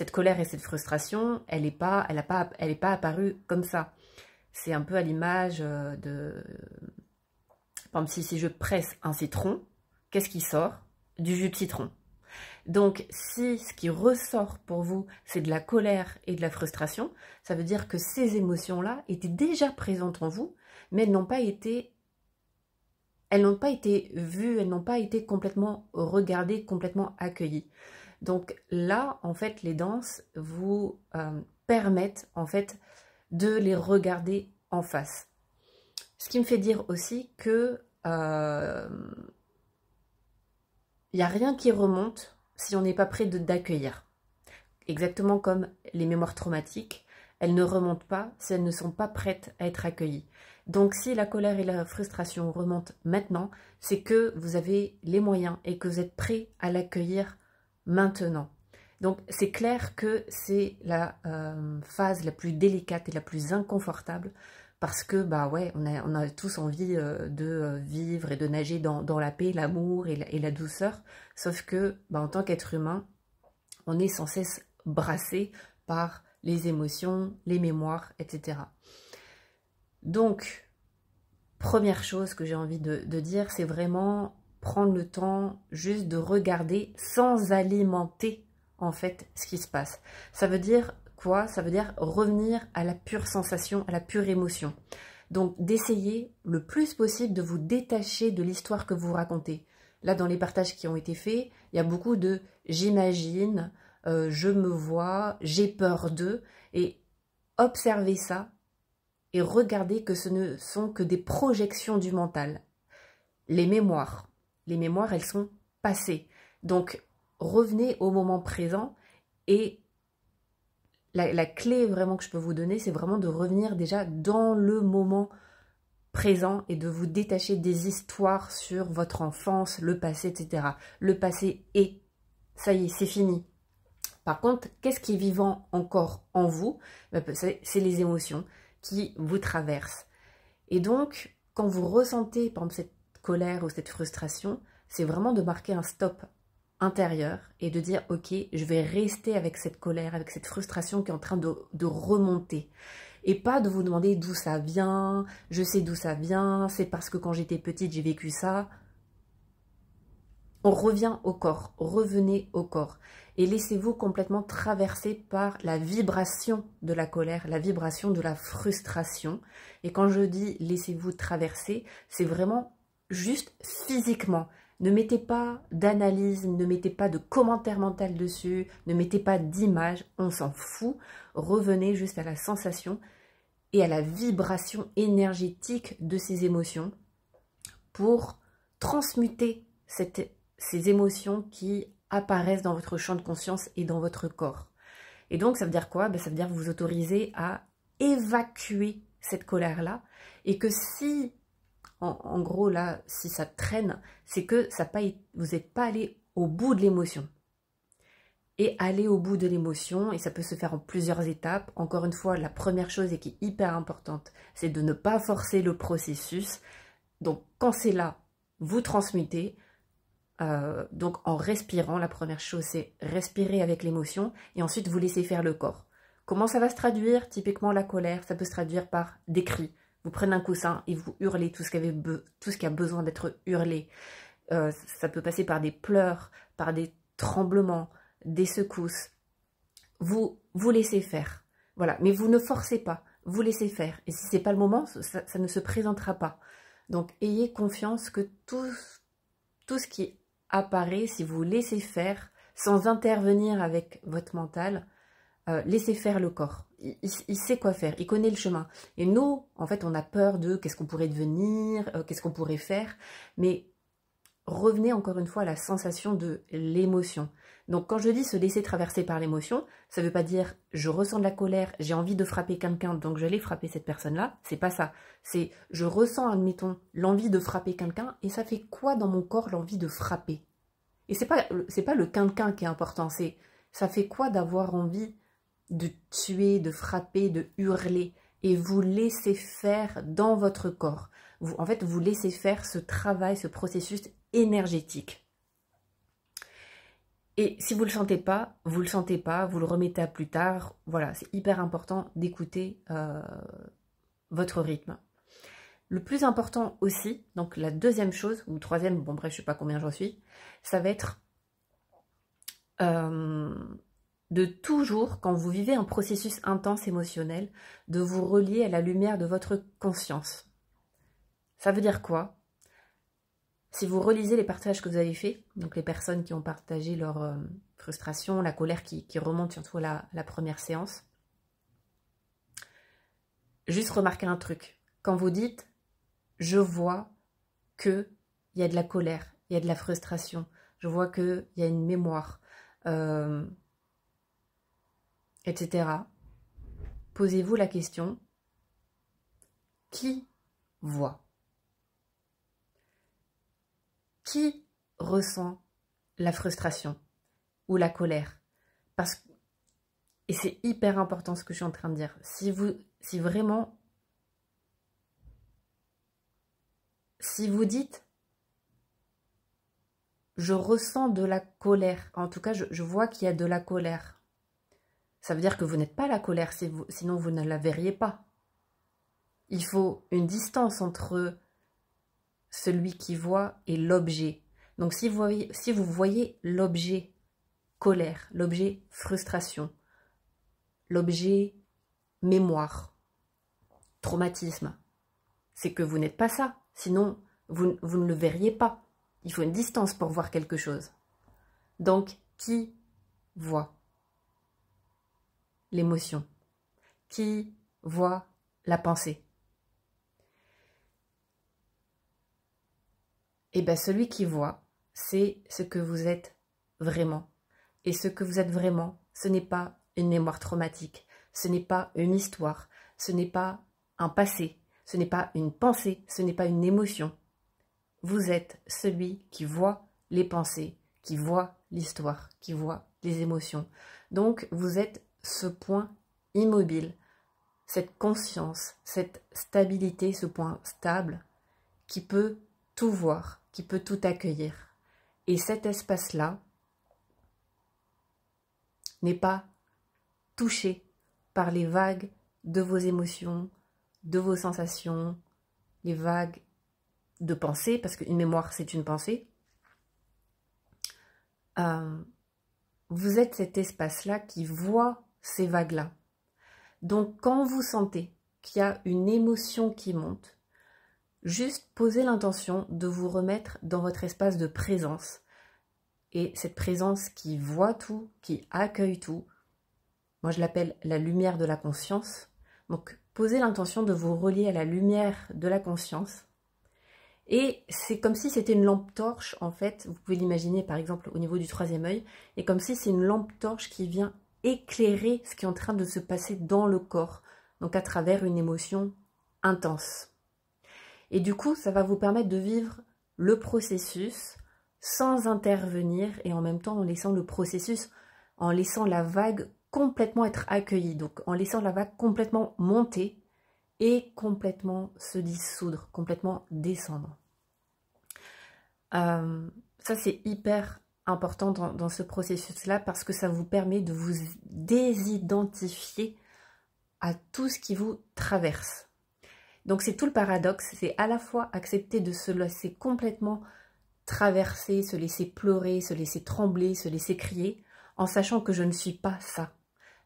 cette colère et cette frustration, elle n'est pas, elle pas, pas apparue comme ça. C'est un peu à l'image euh, de... Par si, je presse un citron, qu'est-ce qui sort Du jus de citron. Donc, si ce qui ressort pour vous, c'est de la colère et de la frustration, ça veut dire que ces émotions-là étaient déjà présentes en vous, mais n'ont pas été elles n'ont pas été vues, elles n'ont pas été complètement regardées, complètement accueillies. Donc là, en fait, les danses vous euh, permettent en fait de les regarder en face. Ce qui me fait dire aussi que il euh, n'y a rien qui remonte si on n'est pas prêt d'accueillir. Exactement comme les mémoires traumatiques, elles ne remontent pas si elles ne sont pas prêtes à être accueillies. Donc si la colère et la frustration remontent maintenant, c'est que vous avez les moyens et que vous êtes prêt à l'accueillir maintenant. Donc c'est clair que c'est la euh, phase la plus délicate et la plus inconfortable parce que bah ouais, on a, tous envie euh, de euh, vivre et de nager dans, la paix, l'amour et, la, douceur, sauf que bah, en tant qu'être humain, on est sans cesse brassé par les émotions, les mémoires, etc. Donc, première chose que j'ai envie de dire, c'est vraiment prendre le temps juste de regarder sans alimenter en fait ce qui se passe. Ça veut dire quoi Ça veut dire revenir à la pure sensation, à la pure émotion. Donc d'essayer le plus possible de vous détacher de l'histoire que vous racontez. Là, dans les partages qui ont été faits, il y a beaucoup de j'imagine, euh, je me vois, j'ai peur d'eux, et observez ça et regardez que ce ne sont que des projections du mental, les mémoires, les mémoires, elles sont passées. Donc, revenez au moment présent et la, clé vraiment que je peux vous donner, c'est vraiment de revenir déjà dans le moment présent et de vous détacher des histoires sur votre enfance, le passé, etc. Le passé est, ça y est, c'est fini. Par contre, qu'est-ce qui est vivant encore en vous ben, ben, C'est les émotions qui vous traversent. Et donc, quand vous ressentez, pendant cette colère ou cette frustration, c'est vraiment de marquer un stop intérieur et de dire ok je vais rester avec cette colère avec cette frustration qui est en train de, remonter et pas de vous demander d'où ça vient je sais d'où ça vient c'est parce que quand j'étais petite j'ai vécu ça on revient au corps revenez au corps et laissez-vous complètement traverser par la vibration de la colère la vibration de la frustration et quand je dis laissez-vous traverser c'est vraiment juste physiquement. Ne mettez pas d'analyse, ne mettez pas de commentaire mental dessus, ne mettez pas d'image, on s'en fout. Revenez juste à la sensation et à la vibration énergétique de ces émotions pour transmuter ces émotions qui apparaissent dans votre champ de conscience et dans votre corps. Et donc, ça veut dire quoi ben, Ça veut dire vous autoriser à évacuer cette colère-là et que si en, gros là, si ça traîne, c'est que ça pas, vous n'êtes pas allé au bout de l'émotion. Et aller au bout de l'émotion, et ça peut se faire en plusieurs étapes. Encore une fois, la première chose et qui est hyper importante, c'est de ne pas forcer le processus. Donc quand c'est là, vous transmutez. Euh, donc en respirant, la première chose c'est respirer avec l'émotion et ensuite vous laissez faire le corps. Comment ça va se traduire Typiquement la colère, ça peut se traduire par des cris, vous prenez un coussin et vous hurlez tout ce qui, tout ce a besoin d'être hurlé. Euh, ça peut passer par des pleurs, par des tremblements, des secousses. Vous vous laissez faire. Voilà, mais vous ne forcez pas, vous laissez faire. Et si ce n'est pas le moment, ça, ne se présentera pas. Donc ayez confiance que tout, tout ce qui apparaît, si vous laissez faire, sans intervenir avec votre mental, euh, laissez faire le corps il, sait quoi faire, il connaît le chemin. Et nous, en fait, on a peur de qu'est-ce qu'on pourrait devenir, euh, qu'est-ce qu'on pourrait faire. Mais revenez encore une fois à la sensation de l'émotion. Donc quand je dis se laisser traverser par l'émotion, ça ne veut pas dire je ressens de la colère, j'ai envie de frapper quelqu'un, donc j'allais frapper cette personne-là. C'est pas ça. C'est je ressens, admettons, l'envie de frapper quelqu'un et ça fait quoi dans mon corps l'envie de frapper Et c'est pas pas le quelqu'un qui est important, c'est ça fait quoi d'avoir envie de tuer, de frapper, de hurler et vous laisser faire dans votre corps. en fait, vous laissez faire ce travail, ce processus énergétique. Et si vous ne le sentez pas, vous le sentez pas, vous le remettez à plus tard. Voilà, c'est hyper important d'écouter euh, votre rythme. Le plus important aussi, donc la deuxième chose, ou troisième, bon bref, je sais pas combien j'en suis, ça va être euh, de toujours, quand vous vivez un processus intense émotionnel, de vous relier à la lumière de votre conscience. Ça veut dire quoi Si vous relisez les partages que vous avez faits, donc les personnes qui ont partagé leur euh, frustration, la colère qui, remonte surtout la, première séance, juste remarquez un truc. Quand vous dites « je vois que il y a de la colère, il y a de la frustration, je vois qu'il y a une mémoire euh, etc. Posez-vous la question qui voit Qui ressent la frustration ou la colère Parce que, et c'est hyper important ce que je suis en train de dire. Si vous, si vraiment, si vous dites, je ressens de la colère, en tout cas, je, je vois qu'il y a de la colère ça veut dire que vous n'êtes pas la colère, sinon vous ne la verriez pas. Il faut une distance entre celui qui voit et l'objet. Donc si vous voyez, l'objet colère, l'objet frustration, l'objet mémoire, traumatisme, c'est que vous n'êtes pas ça, sinon vous ne le verriez pas. Il faut une distance pour voir quelque chose. Donc, qui voit l'émotion Qui voit la pensée Et eh bien, celui qui voit, c'est ce que vous êtes vraiment. Et ce que vous êtes vraiment, ce n'est pas une mémoire traumatique, ce n'est pas une histoire, ce n'est pas un passé, ce n'est pas une pensée, ce n'est pas une émotion. Vous êtes celui qui voit les pensées, qui voit l'histoire, qui voit les émotions. Donc, vous êtes ce point immobile, cette conscience, cette stabilité, ce point stable qui peut tout voir, qui peut tout accueillir. Et cet espace-là n'est pas touché par les vagues de vos émotions, de vos sensations, les vagues de pensées, parce qu'une mémoire, c'est une pensée. Euh, vous êtes cet espace-là qui voit ces vagues-là. Donc quand vous sentez qu'il y a une émotion qui monte, juste posez l'intention de vous remettre dans votre espace de présence. Et cette présence qui voit tout, qui accueille tout, moi je l'appelle la lumière de la conscience. Donc posez l'intention de vous relier à la lumière de la conscience. Et c'est comme si c'était une lampe torche, en fait, vous pouvez l'imaginer par exemple au niveau du troisième œil, et comme si c'est une lampe torche qui vient éclairer ce qui est en train de se passer dans le corps, donc à travers une émotion intense. Et du coup, ça va vous permettre de vivre le processus sans intervenir et en même temps en laissant le processus, en laissant la vague complètement être accueillie, donc en laissant la vague complètement monter et complètement se dissoudre, complètement descendre. Euh, ça, c'est hyper important dans, ce processus-là parce que ça vous permet de vous désidentifier à tout ce qui vous traverse. Donc c'est tout le paradoxe, c'est à la fois accepter de se laisser complètement traverser, se laisser pleurer, se laisser trembler, se laisser crier, en sachant que je ne suis pas ça.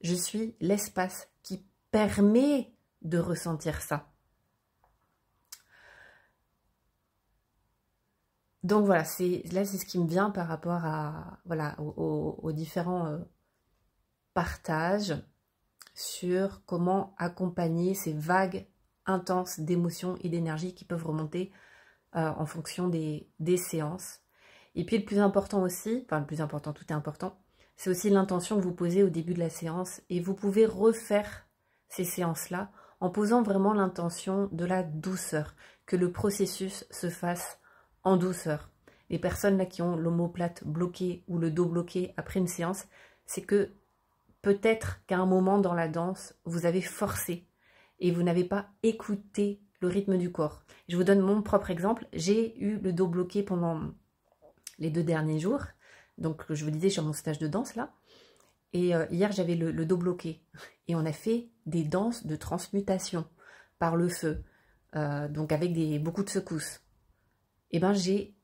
Je suis l'espace qui permet de ressentir ça. donc voilà, là c'est ce qui me vient par rapport à voilà aux, différents euh, partages sur comment accompagner ces vagues intenses d'émotions et d'énergie qui peuvent remonter euh, en fonction des, des, séances. Et puis le plus important aussi, enfin le plus important, tout est important, c'est aussi l'intention que vous posez au début de la séance et vous pouvez refaire ces séances-là en posant vraiment l'intention de la douceur, que le processus se fasse en douceur. Les personnes là qui ont l'omoplate bloqué ou le dos bloqué après une séance, c'est que peut-être qu'à un moment dans la danse, vous avez forcé et vous n'avez pas écouté le rythme du corps. Je vous donne mon propre exemple. J'ai eu le dos bloqué pendant les deux derniers jours. Donc, je vous disais, sur mon stage de danse là. Et euh, hier, j'avais le, dos bloqué. Et on a fait des danses de transmutation par le feu. Euh, donc, avec beaucoup de secousses. Eh ben j'ai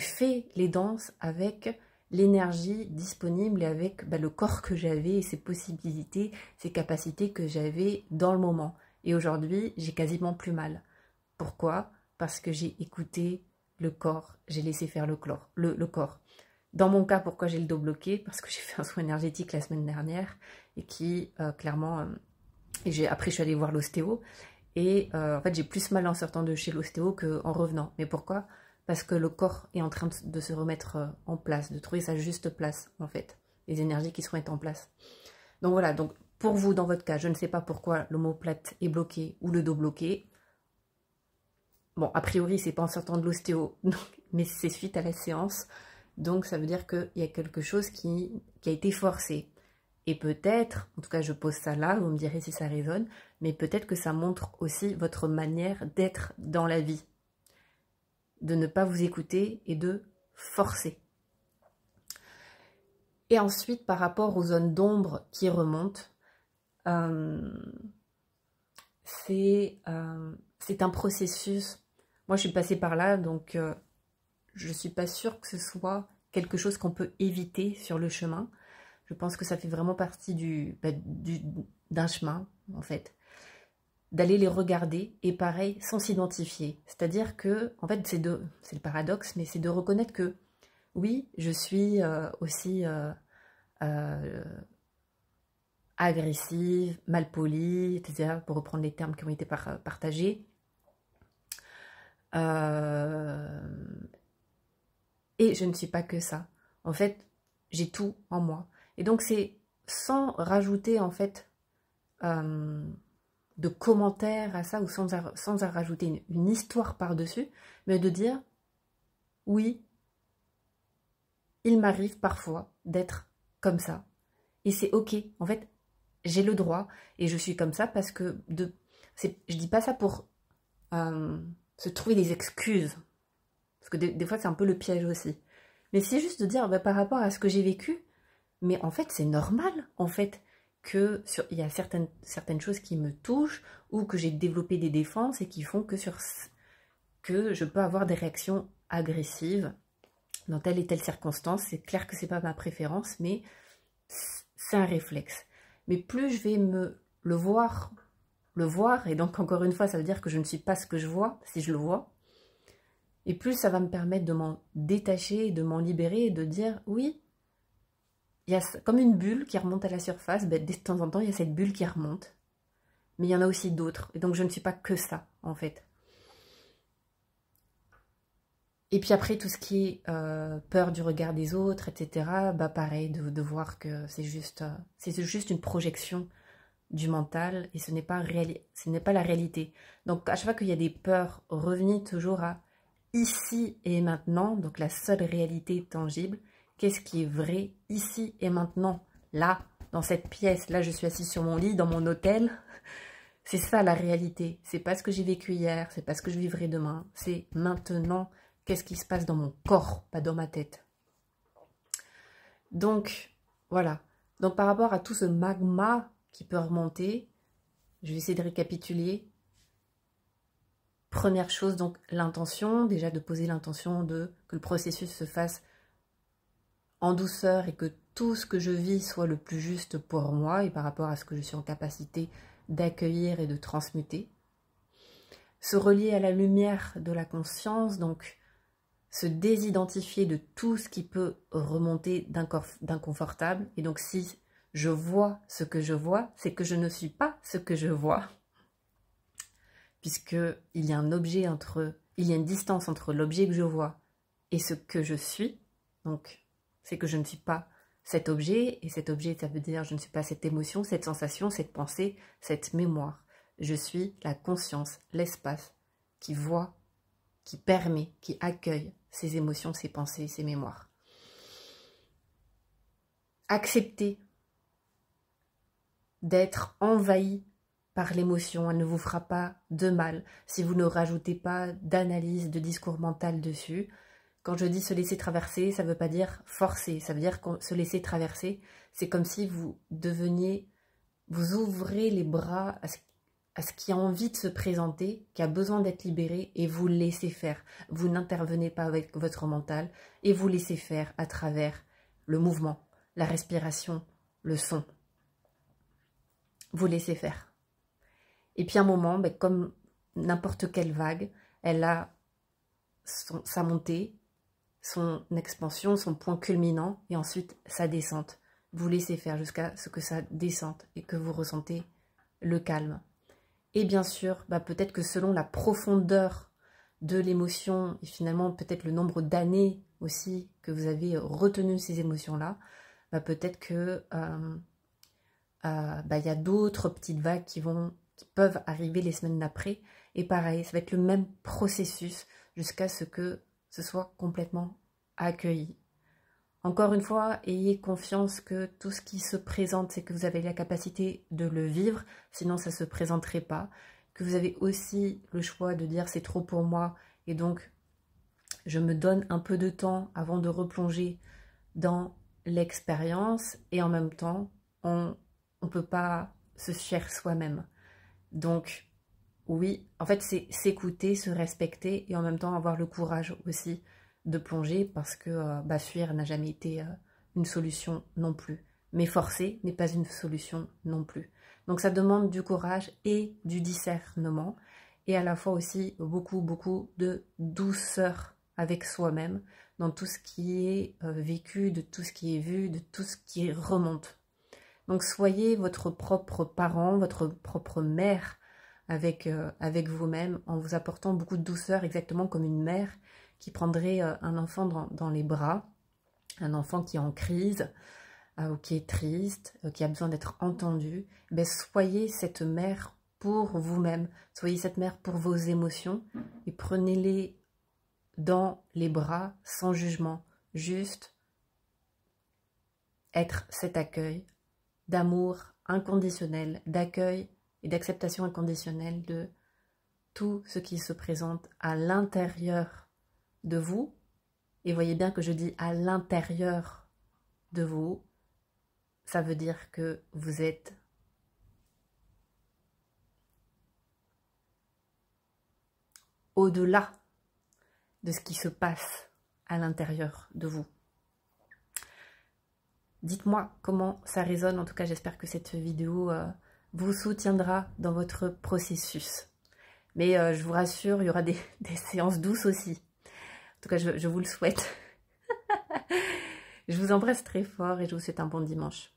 fait les danses avec l'énergie disponible et avec bah, le corps que j'avais et ses possibilités, ses capacités que j'avais dans le moment. Et aujourd'hui, j'ai quasiment plus mal. Pourquoi Parce que j'ai écouté le corps, j'ai laissé faire le, le, corps. Dans mon cas, pourquoi j'ai le dos bloqué Parce que j'ai fait un soin énergétique la semaine dernière et qui, euh, clairement, euh, après je suis allée voir l'ostéo et euh, en fait j'ai plus mal en sortant de chez l'ostéo qu'en revenant. Mais pourquoi parce que le corps est en train de se remettre euh, en place, de trouver sa juste place en fait, les énergies qui se remettent en place. Donc voilà, donc pour vous dans votre cas, je ne sais pas pourquoi l'homoplate est bloqué ou le dos bloqué. Bon, a priori, c'est pas en sortant de l'ostéo, mais c'est suite à la séance. Donc ça veut dire qu'il y a quelque chose qui, qui a été forcé. Et peut-être, en tout cas je pose ça là, vous me direz si ça résonne, mais peut-être que ça montre aussi votre manière d'être dans la vie de ne pas vous écouter et de forcer. Et ensuite, par rapport aux zones d'ombre qui remontent, euh, euh, c'est un processus. Moi, je suis passée par là, donc euh, je ne suis pas sûre que ce soit quelque chose qu'on peut éviter sur le chemin. Je pense que ça fait vraiment partie du bah, d'un chemin, en fait d'aller les regarder et pareil sans s'identifier. C'est-à-dire que, en fait, c'est c'est le paradoxe, mais c'est de reconnaître que oui, je suis euh, aussi euh, euh, agressive, malpolie, etc. Pour reprendre les termes qui ont été partagés. et je ne suis pas que ça. En fait, j'ai tout en moi. Et donc c'est sans rajouter en fait de commentaires à ça ou sans, sans rajouter une, histoire par-dessus, mais de dire oui, il m'arrive parfois d'être comme ça. Et c'est ok, en fait, j'ai le droit et je suis comme ça parce que de, je dis pas ça pour euh, se trouver des excuses. Parce que des, fois, c'est un peu le piège aussi. Mais c'est juste de dire bah, par rapport à ce que j'ai vécu, mais en fait, c'est normal, en fait que sur, il y a certaines, certaines choses qui me touchent ou que j'ai développé des défenses et qui font que, sur, que je peux avoir des réactions agressives dans telle et telle circonstance. C'est clair que c'est pas ma préférence, mais c'est un réflexe. Mais plus je vais me le voir, le voir, et donc encore une fois, ça veut dire que je ne suis pas ce que je vois, si je le vois, et plus ça va me permettre de m'en détacher, de m'en libérer et de dire oui, il y a comme une bulle qui remonte à la surface. Ben, de temps en temps, il y a cette bulle qui remonte. Mais il y en a aussi d'autres. Et donc, je ne suis pas que ça, en fait. Et puis après, tout ce qui est euh, peur du regard des autres, etc., bah pareil, de, voir que c'est juste, euh, c'est juste une projection du mental et ce n'est pas, ce n'est pas la réalité. Donc à chaque fois qu'il y a des peurs, revenez toujours à ici et maintenant, donc la seule réalité tangible, Qu'est-ce qui est vrai ici et maintenant, là, dans cette pièce Là, je suis assise sur mon lit, dans mon hôtel. C'est ça la réalité. C'est pas ce que j'ai vécu hier, c'est pas ce que je vivrai demain. C'est maintenant qu'est-ce qui se passe dans mon corps, pas dans ma tête. Donc, voilà. Donc, par rapport à tout ce magma qui peut remonter, je vais essayer de récapituler. Première chose, donc l'intention, déjà de poser l'intention de que le processus se fasse en douceur et que tout ce que je vis soit le plus juste pour moi et par rapport à ce que je suis en capacité d'accueillir et de transmuter. Se relier à la lumière de la conscience, donc se désidentifier de tout ce qui peut remonter d'inconfortable. Et donc si je vois ce que je vois, c'est que je ne suis pas ce que je vois, puisque il y a un objet entre, il y a une distance entre l'objet que je vois et ce que je suis. Donc c'est que je ne suis pas cet objet, et cet objet, ça veut dire je ne suis pas cette émotion, cette sensation, cette pensée, cette mémoire. Je suis la conscience, l'espace qui voit, qui permet, qui accueille ces émotions, ces pensées, ces mémoires. Accepter d'être envahi par l'émotion, elle ne vous fera pas de mal si vous ne rajoutez pas d'analyse, de discours mental dessus, quand je dis se laisser traverser, ça ne veut pas dire forcer, ça veut dire se laisser traverser, c'est comme si vous deveniez, vous ouvrez les bras à ce, qui a envie de se présenter, qui a besoin d'être libéré, et vous laissez faire. Vous n'intervenez pas avec votre mental, et vous laissez faire à travers le mouvement, la respiration, le son. Vous laissez faire. Et puis à un moment, ben, comme n'importe quelle vague, elle a sa montée, son expansion, son point culminant, et ensuite sa descente. Vous laissez faire jusqu'à ce que ça descende et que vous ressentez le calme. Et bien sûr, bah, peut-être que selon la profondeur de l'émotion et finalement peut-être le nombre d'années aussi que vous avez retenu ces émotions-là, bah, peut-être que euh, euh, bah, y a d'autres petites vagues qui vont qui peuvent arriver les semaines d'après. Et pareil, ça va être le même processus jusqu'à ce que ce soit complètement accueilli. Encore une fois, ayez confiance que tout ce qui se présente, c'est que vous avez la capacité de le vivre, sinon ça ne se présenterait pas. Que vous avez aussi le choix de dire c'est trop pour moi et donc je me donne un peu de temps avant de replonger dans l'expérience et en même temps on ne peut pas se faire soi-même. Donc oui, en fait, c'est s'écouter, se respecter et en même temps avoir le courage aussi de plonger parce que euh, bah, fuir n'a jamais été euh, une solution non plus. Mais forcer n'est pas une solution non plus. Donc ça demande du courage et du discernement et à la fois aussi beaucoup, beaucoup de douceur avec soi-même dans tout ce qui est euh, vécu, de tout ce qui est vu, de tout ce qui remonte. Donc soyez votre propre parent, votre propre mère, avec, euh, avec vous-même, en vous apportant beaucoup de douceur, exactement comme une mère qui prendrait euh, un enfant dans, les bras, un enfant qui est en crise, euh, ou qui est triste, qui a besoin d'être entendu. Ben, soyez cette mère pour vous-même, soyez cette mère pour vos émotions, et prenez-les dans les bras, sans jugement, juste être cet accueil d'amour inconditionnel, d'accueil et d'acceptation inconditionnelle de tout ce qui se présente à l'intérieur de vous. Et voyez bien que je dis à l'intérieur de vous, ça veut dire que vous êtes au-delà de ce qui se passe à l'intérieur de vous. Dites-moi comment ça résonne. En tout cas, j'espère que cette vidéo euh, vous soutiendra dans votre processus. Mais euh, je vous rassure, il y aura des, séances douces aussi. En tout cas, je vous le souhaite. je vous embrasse très fort et je vous souhaite un bon dimanche.